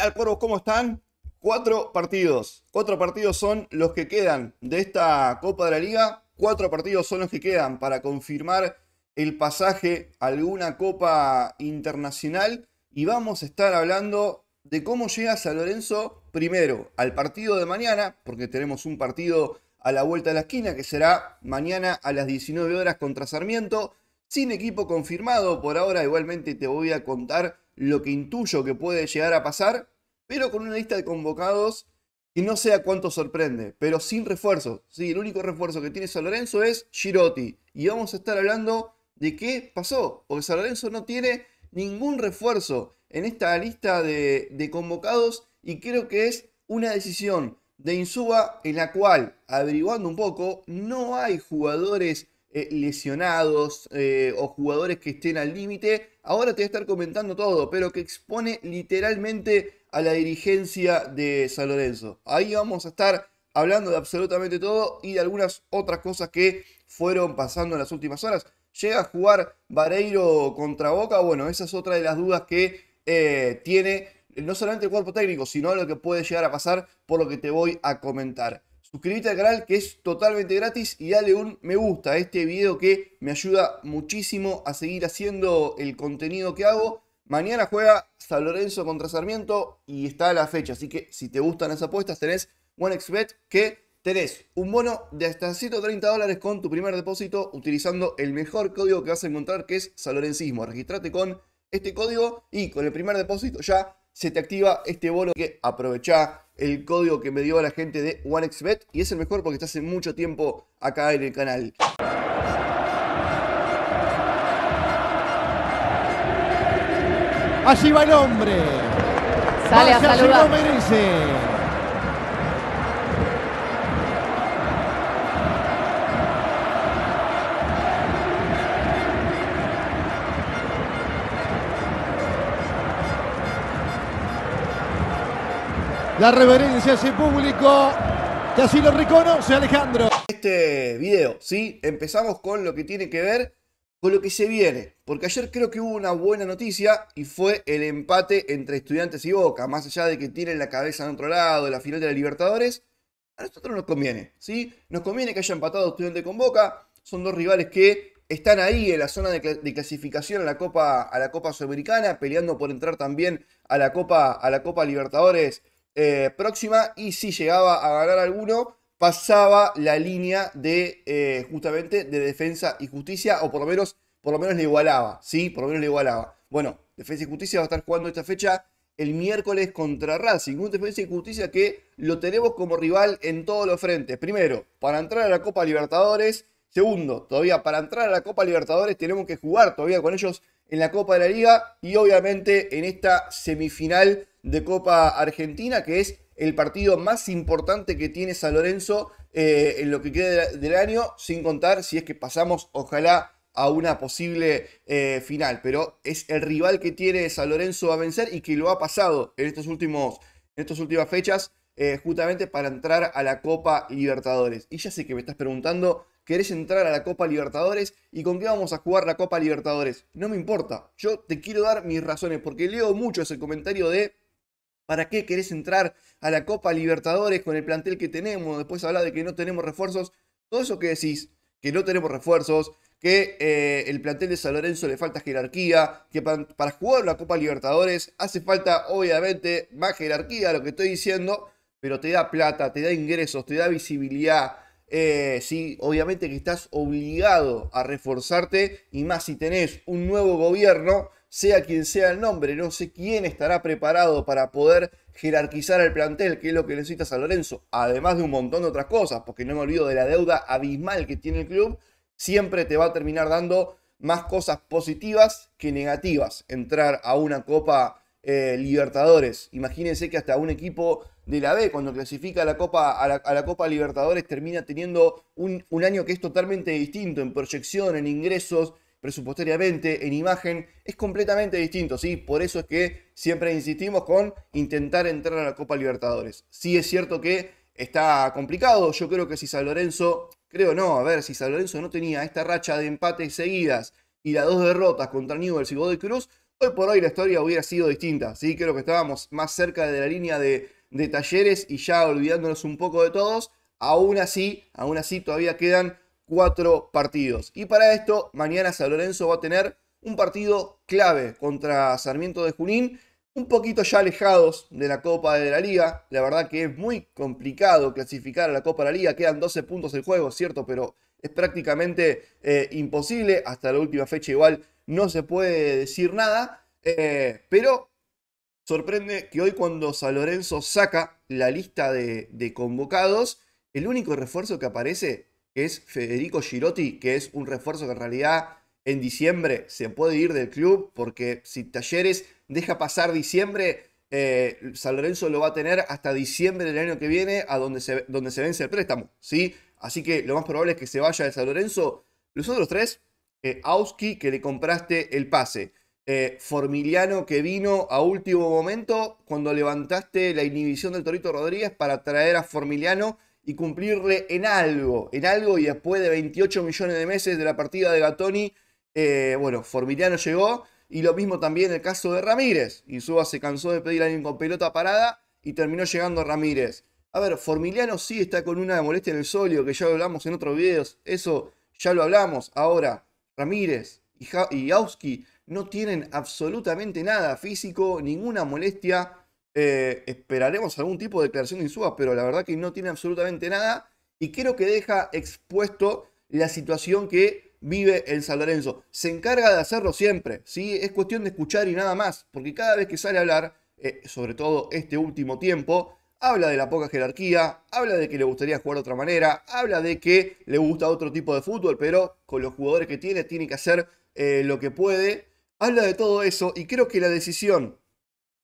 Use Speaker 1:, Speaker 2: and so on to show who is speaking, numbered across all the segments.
Speaker 1: Al ¿Cómo están? Cuatro partidos. Cuatro partidos son los que quedan de esta Copa de la Liga. Cuatro partidos son los que quedan para confirmar el pasaje a alguna Copa Internacional. Y vamos a estar hablando de cómo llega San Lorenzo primero al partido de mañana, porque tenemos un partido a la vuelta de la esquina que será mañana a las 19 horas contra Sarmiento. Sin equipo confirmado por ahora, igualmente te voy a contar lo que intuyo que puede llegar a pasar, pero con una lista de convocados que no sea cuánto sorprende, pero sin refuerzo, Sí, el único refuerzo que tiene San Lorenzo es Girotti. Y vamos a estar hablando de qué pasó, porque San Lorenzo no tiene ningún refuerzo en esta lista de, de convocados y creo que es una decisión de Insuba. en la cual, averiguando un poco, no hay jugadores eh, lesionados eh, o jugadores que estén al límite. Ahora te voy a estar comentando todo, pero que expone literalmente a la dirigencia de San Lorenzo. Ahí vamos a estar hablando de absolutamente todo y de algunas otras cosas que fueron pasando en las últimas horas. ¿Llega a jugar Vareiro contra Boca? Bueno, esa es otra de las dudas que eh, tiene no solamente el cuerpo técnico, sino lo que puede llegar a pasar por lo que te voy a comentar. Suscríbete al canal que es totalmente gratis y dale un me gusta a este video que me ayuda muchísimo a seguir haciendo el contenido que hago. Mañana juega San Lorenzo contra Sarmiento y está a la fecha, así que si te gustan las apuestas tenés OneXBet que tenés un bono de hasta 130 dólares con tu primer depósito utilizando el mejor código que vas a encontrar que es Lorencismo. Registrate con este código y con el primer depósito ya se te activa este bono que aprovechá el código que me dio la gente de OneXBet y es el mejor porque está hace mucho tiempo acá en el canal. Allí va el hombre. Sale a saludar. merece. la reverencia a público que así lo reconoce Alejandro. Este video, ¿sí? Empezamos con lo que tiene que ver con lo que se viene, porque ayer creo que hubo una buena noticia y fue el empate entre estudiantes y Boca, más allá de que tienen la cabeza en otro lado, la final de la Libertadores, a nosotros nos conviene, ¿sí? Nos conviene que haya empatado estudiante con Boca, son dos rivales que están ahí en la zona de, clasificación a la Copa, a la Copa Sudamericana, peleando por entrar también a la Copa, a la Copa Libertadores eh, próxima y si llegaba a ganar alguno, pasaba la línea de eh, justamente de defensa y justicia, o por lo menos, por lo menos le igualaba, ¿sí? Por lo menos le igualaba. Bueno, Defensa y Justicia va a estar jugando esta fecha el miércoles contra Racing, un Defensa y Justicia que lo tenemos como rival en todos los frentes. Primero, para entrar a la Copa Libertadores, Segundo, todavía para entrar a la Copa Libertadores tenemos que jugar todavía con ellos en la Copa de la Liga y obviamente en esta semifinal de Copa Argentina, que es el partido más importante que tiene San Lorenzo eh, en lo que queda del año, sin contar si es que pasamos, ojalá, a una posible eh, final. Pero es el rival que tiene San Lorenzo a vencer y que lo ha pasado en, estos últimos, en estas últimas fechas, eh, justamente para entrar a la Copa Libertadores. Y ya sé que me estás preguntando querés entrar a la Copa Libertadores y con qué vamos a jugar la Copa Libertadores. No me importa, yo te quiero dar mis razones porque leo mucho ese comentario de ¿para qué querés entrar a la Copa Libertadores con el plantel que tenemos? Después habla de que no tenemos refuerzos. Todo eso que decís, que no tenemos refuerzos, que eh, el plantel de San Lorenzo le falta jerarquía, que para, para, jugar la Copa Libertadores hace falta obviamente más jerarquía, lo que estoy diciendo, pero te da plata, te da ingresos, te da visibilidad, si eh, sí, obviamente que estás obligado a reforzarte y más si tenés un nuevo gobierno, sea quien sea el nombre, no sé quién estará preparado para poder jerarquizar el plantel, que es lo que necesita San Lorenzo, además de un montón de otras cosas, porque no me olvido de la deuda abismal que tiene el club, siempre te va a terminar dando más cosas positivas que negativas entrar a una copa eh, Libertadores. Imagínense que hasta un equipo de la B, cuando clasifica a la Copa, a la, Copa Libertadores, termina teniendo un, año que es totalmente distinto en proyección, en ingresos, presupuestariamente, en imagen, es completamente distinto, ¿sí? Por eso es que siempre insistimos con intentar entrar a la Copa Libertadores. Sí es cierto que está complicado, yo creo que si San Lorenzo, creo no, a ver, si San Lorenzo no tenía esta racha de empates seguidas y las dos derrotas contra Newell's y Godoy Cruz, Hoy por hoy la historia hubiera sido distinta, ¿sí? Creo que estábamos más cerca de la línea de, de talleres y ya olvidándonos un poco de todos, aún así, aún así todavía quedan cuatro partidos. Y para esto, mañana San Lorenzo va a tener un partido clave contra Sarmiento de Junín un poquito ya alejados de la Copa de la Liga. La verdad que es muy complicado clasificar a la Copa de la Liga. Quedan 12 puntos el juego, cierto, pero es prácticamente eh, imposible. Hasta la última fecha igual no se puede decir nada. Eh, pero sorprende que hoy cuando San Lorenzo saca la lista de, de convocados, el único refuerzo que aparece es Federico Girotti, que es un refuerzo que en realidad en diciembre se puede ir del club porque si Talleres deja pasar diciembre, eh, San Lorenzo lo va a tener hasta diciembre del año que viene, a donde se, donde se vence el préstamo, ¿sí? Así que lo más probable es que se vaya de San Lorenzo. Los otros tres, eh, Auski, que le compraste el pase. Eh, Formiliano, que vino a último momento cuando levantaste la inhibición del Torito Rodríguez para traer a Formiliano y cumplirle en algo, en algo y después de 28 millones de meses de la partida de Gatoni, eh, bueno, Formiliano llegó y lo mismo también el caso de Ramírez. Insúa se cansó de pedir a alguien con pelota parada y terminó llegando Ramírez. A ver, Formiliano sí está con una molestia en el solio, que ya lo hablamos en otros videos. Eso ya lo hablamos. Ahora, Ramírez y, ja no tienen absolutamente nada físico, ninguna molestia. Eh, esperaremos algún tipo de declaración de Insúa, pero la verdad que no tiene absolutamente nada. Y creo que deja expuesto la situación que vive el San Lorenzo. Se encarga de hacerlo siempre, ¿sí? Es cuestión de escuchar y nada más, porque cada vez que sale a hablar, eh, sobre todo este último tiempo, habla de la poca jerarquía, habla de que le gustaría jugar de otra manera, habla de que le gusta otro tipo de fútbol, pero con los jugadores que tiene tiene que hacer eh, lo que puede. Habla de todo eso y creo que la decisión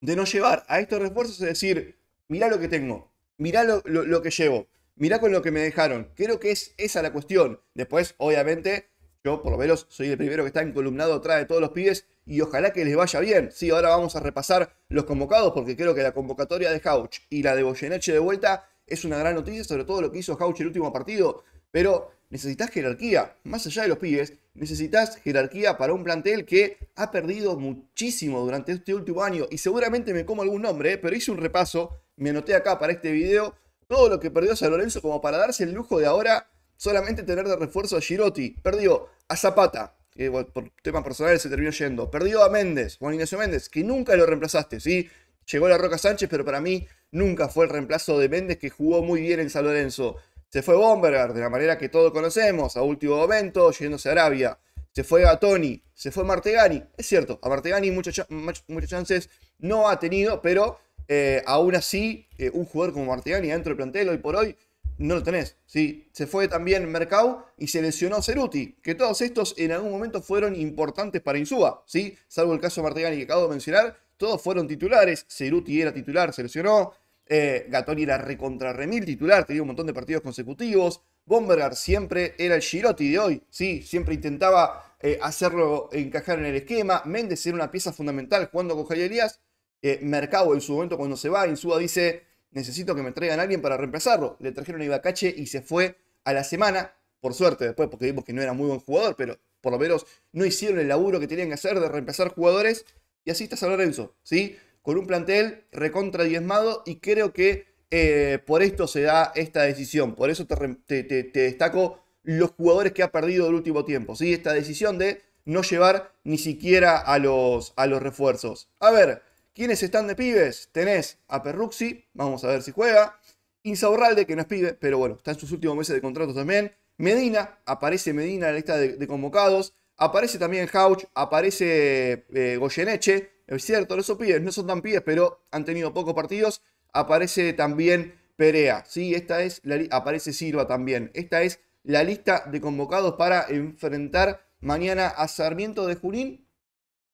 Speaker 1: de no llevar a estos refuerzos es decir, mirá lo que tengo, mirá lo, lo que llevo, mirá con lo que me dejaron. Creo que es esa la cuestión. Después, obviamente, yo, por lo menos, soy el primero que está encolumnado atrás de todos los pibes y ojalá que les vaya bien. Sí, ahora vamos a repasar los convocados porque creo que la convocatoria de Hauch y la de Boyeneche de vuelta es una gran noticia, sobre todo lo que hizo Hauch el último partido. Pero necesitas jerarquía, más allá de los pibes, necesitas jerarquía para un plantel que ha perdido muchísimo durante este último año y seguramente me como algún nombre, ¿eh? pero hice un repaso, me anoté acá para este video todo lo que perdió San Lorenzo como para darse el lujo de ahora solamente tener de refuerzo a Girotti. Perdió a Zapata, que por temas personales se terminó yendo. Perdió a Méndez, Juan Ignacio Méndez, que nunca lo reemplazaste, ¿sí? Llegó la Roca Sánchez, pero para mí nunca fue el reemplazo de Méndez, que jugó muy bien en San Lorenzo. Se fue Bomberger, de la manera que todos conocemos, a último momento, yéndose a Arabia. Se fue a Tony se fue Martegani. Es cierto, a Martegani muchas muchas chances no ha tenido, pero eh, aún así, eh, un jugador como Martegani dentro del plantel hoy por hoy no lo tenés. ¿sí? Se fue también Mercado y se lesionó Ceruti, que todos estos en algún momento fueron importantes para Insúa, ¿sí? salvo el caso de Martegani que acabo de mencionar, todos fueron titulares. Ceruti era titular, se lesionó. Eh, Gattoni era recontra remil titular, tenía un montón de partidos consecutivos. Bomberger siempre era el Girotti de hoy, ¿sí? siempre intentaba eh, hacerlo encajar en el esquema. Méndez era una pieza fundamental Cuando con Elías. Eh, Mercado en su momento cuando se va, Insúa dice, necesito que me traigan a alguien para reemplazarlo. Le trajeron a Ibacache y se fue a la semana, por suerte después, porque vimos que no era muy buen jugador, pero por lo menos no hicieron el laburo que tenían que hacer de reemplazar jugadores. Y así está San Lorenzo, ¿sí? Con un plantel recontra diezmado y creo que eh, por esto se da esta decisión. Por eso te, destaco los jugadores que ha perdido el último tiempo, ¿sí? Esta decisión de no llevar ni siquiera a los, a los refuerzos. A ver, ¿Quiénes están de pibes? Tenés a Perruxi, vamos a ver si juega. Insaurralde, que no es pibe, pero bueno, está en sus últimos meses de contrato también. Medina, aparece Medina en la lista de, convocados. Aparece también Hauch, aparece eh, Goyeneche. Es cierto, son pibes no son tan pibes, pero han tenido pocos partidos. Aparece también Perea, ¿sí? Esta es la aparece Silva también. Esta es la lista de convocados para enfrentar mañana a Sarmiento de Junín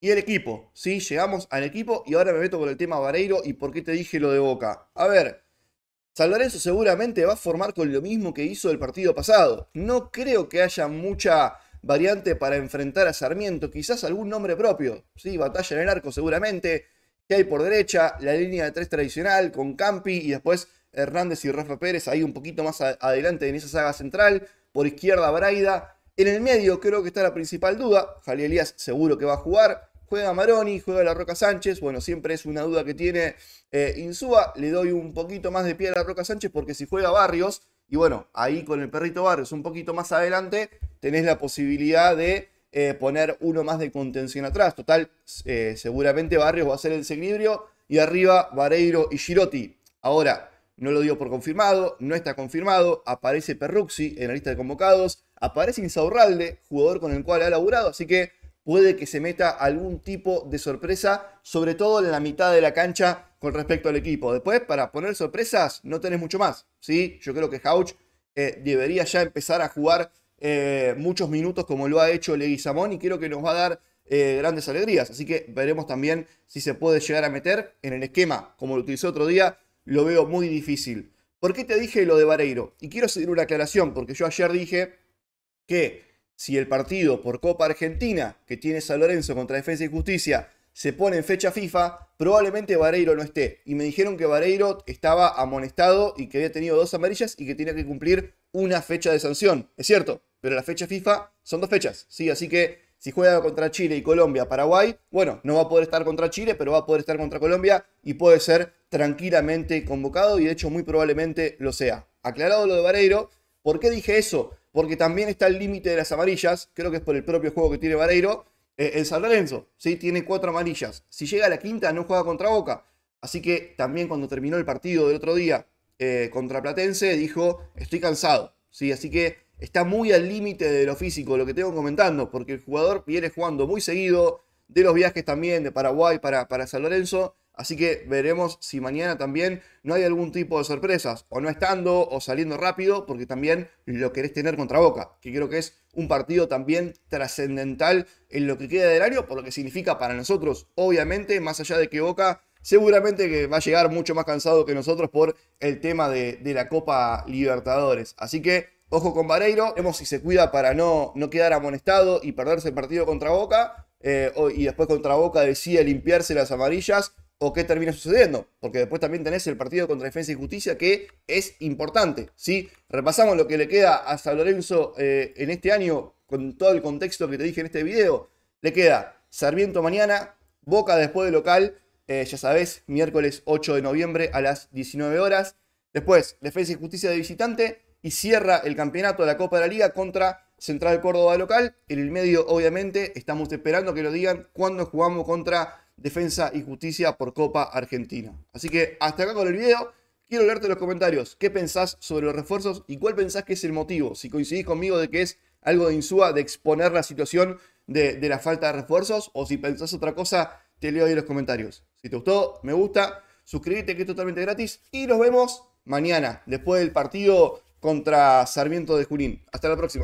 Speaker 1: y el equipo, ¿sí? Llegamos al equipo y ahora me meto con el tema Vareiro y por qué te dije lo de Boca. A ver, San seguramente va a formar con lo mismo que hizo el partido pasado. No creo que haya mucha variante para enfrentar a Sarmiento, quizás algún nombre propio. Sí, batalla en el arco seguramente, que hay por derecha, la línea de tres tradicional con Campi y después Hernández y Rafa Pérez ahí un poquito más adelante en esa saga central, por izquierda Braida. En el medio creo que está la principal duda, Jalí Elías seguro que va a jugar, juega Maroni, juega la Roca Sánchez. Bueno, siempre es una duda que tiene eh, Insúa. Le doy un poquito más de pie a la Roca Sánchez porque si juega Barrios, y bueno, ahí con el perrito Barrios un poquito más adelante, tenés la posibilidad de eh, poner uno más de contención atrás. Total, eh, seguramente Barrios va a ser el desequilibrio. Y arriba, Vareiro y Girotti. Ahora, no lo dio por confirmado, no está confirmado. Aparece Perruxi en la lista de convocados. Aparece Insaurralde, jugador con el cual ha laburado. Así que puede que se meta algún tipo de sorpresa, sobre todo en la mitad de la cancha con respecto al equipo. Después, para poner sorpresas, no tenés mucho más. ¿sí? Yo creo que Hauch eh, debería ya empezar a jugar eh, muchos minutos como lo ha hecho Leguizamón y creo que nos va a dar eh, grandes alegrías. Así que veremos también si se puede llegar a meter en el esquema, como lo utilizó otro día, lo veo muy difícil. ¿Por qué te dije lo de Vareiro? Y quiero hacer una aclaración, porque yo ayer dije que si el partido por Copa Argentina que tiene San Lorenzo contra Defensa y Justicia se pone en fecha FIFA, probablemente Vareiro no esté. Y me dijeron que Vareiro estaba amonestado y que había tenido dos amarillas y que tenía que cumplir una fecha de sanción. Es cierto, pero la fecha FIFA son dos fechas, ¿sí? Así que si juega contra Chile y Colombia, Paraguay, bueno, no va a poder estar contra Chile, pero va a poder estar contra Colombia y puede ser tranquilamente convocado y de hecho muy probablemente lo sea. Aclarado lo de Vareiro, ¿por qué dije eso? porque también está al límite de las amarillas, creo que es por el propio juego que tiene Vareiro, eh, el San Lorenzo, ¿sí? tiene cuatro amarillas. Si llega a la quinta, no juega contra Boca. Así que también cuando terminó el partido del otro día eh, contra Platense, dijo, estoy cansado. ¿sí? Así que está muy al límite de lo físico, lo que tengo comentando, porque el jugador viene jugando muy seguido, de los viajes también de Paraguay para, para San Lorenzo, Así que veremos si mañana también no hay algún tipo de sorpresas, o no estando, o saliendo rápido, porque también lo querés tener contra Boca, que creo que es un partido también trascendental en lo que queda del año, por lo que significa para nosotros, obviamente, más allá de que Boca seguramente que va a llegar mucho más cansado que nosotros por el tema de, la Copa Libertadores. Así que ojo con Vareiro, vemos si se cuida para no, no quedar amonestado y perderse el partido contra Boca. Eh, y después contra Boca decide limpiarse las amarillas o qué termina sucediendo, porque después también tenés el partido contra Defensa y Justicia que es importante. ¿sí? Repasamos lo que le queda a San Lorenzo eh, en este año con todo el contexto que te dije en este video. Le queda Sarmiento mañana, Boca después de local, eh, ya sabés, miércoles 8 de noviembre a las 19 horas. Después, Defensa y Justicia de visitante y cierra el campeonato de la Copa de la Liga contra Central Córdoba local. En el medio, obviamente, estamos esperando que lo digan cuando jugamos contra Defensa y Justicia por Copa Argentina. Así que hasta acá con el video. Quiero leerte los comentarios. ¿Qué pensás sobre los refuerzos y cuál pensás que es el motivo? Si coincidís conmigo de que es algo de Insúa de exponer la situación de, la falta de refuerzos o si pensás otra cosa, te leo ahí los comentarios. Si te gustó, me gusta, suscríbete que es totalmente gratis y nos vemos mañana después del partido contra Sarmiento de Junín. Hasta la próxima.